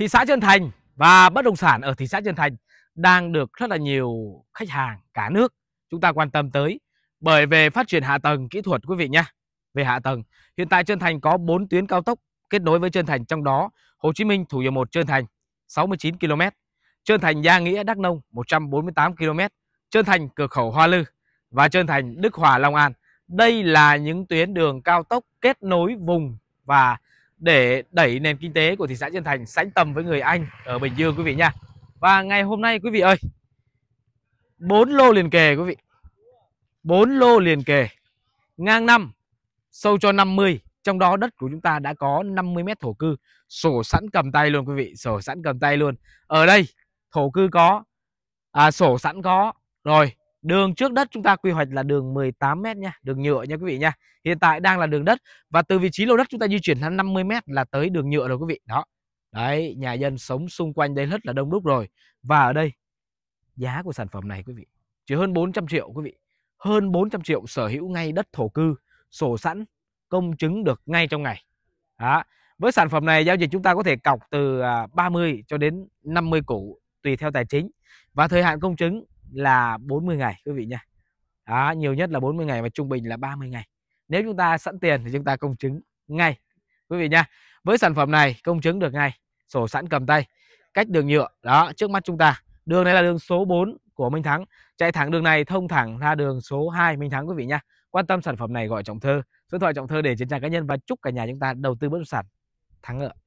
thị xã Trơn Thành và bất động sản ở thị xã Trơn Thành đang được rất là nhiều khách hàng cả nước chúng ta quan tâm tới bởi về phát triển hạ tầng kỹ thuật quý vị nhé. Về hạ tầng, hiện tại Trơn Thành có 4 tuyến cao tốc kết nối với Trơn Thành trong đó Hồ Chí Minh Thủ Dầu Một Trơn Thành 69 km, Trơn Thành Gia Nghĩa Đắk Nông 148 km, Trơn Thành cửa khẩu Hoa Lư và Trơn Thành Đức Hòa Long An. Đây là những tuyến đường cao tốc kết nối vùng và để đẩy nền kinh tế của thị xã Trơn Thành sánh tầm với người Anh ở Bình Dương quý vị nha. Và ngày hôm nay quý vị ơi, bốn lô liền kề quý vị. bốn lô liền kề. Ngang năm, sâu cho 50, trong đó đất của chúng ta đã có 50 mét thổ cư, sổ sẵn cầm tay luôn quý vị, sổ sẵn cầm tay luôn. Ở đây thổ cư có, à, sổ sẵn có, rồi Đường trước đất chúng ta quy hoạch là đường 18 m nha, đường nhựa nha quý vị nha. Hiện tại đang là đường đất và từ vị trí lô đất chúng ta di chuyển hơn 50 m là tới đường nhựa rồi quý vị. Đó. Đấy, nhà dân sống xung quanh đây rất là đông đúc rồi. Và ở đây giá của sản phẩm này quý vị chỉ hơn 400 triệu quý vị. Hơn 400 triệu sở hữu ngay đất thổ cư, sổ sẵn, công chứng được ngay trong ngày. Đó. Với sản phẩm này giao dịch chúng ta có thể cọc từ 30 à, cho đến 50 củ tùy theo tài chính và thời hạn công chứng là 40 ngày quý vị nhé đó, nhiều nhất là 40 ngày và trung bình là 30 ngày nếu chúng ta sẵn tiền thì chúng ta công chứng ngay quý vị nhé với sản phẩm này công chứng được ngay sổ sẵn cầm tay cách đường nhựa đó trước mắt chúng ta đường này là đường số 4 của Minh Thắng chạy thẳng đường này thông thẳng ra đường số 2 Minh Thắng quý vị nhé quan tâm sản phẩm này gọi trọng thơ số điện thoại trọng thơ để trên trang cá nhân và chúc cả nhà chúng ta đầu tư bất động sản thắng lợi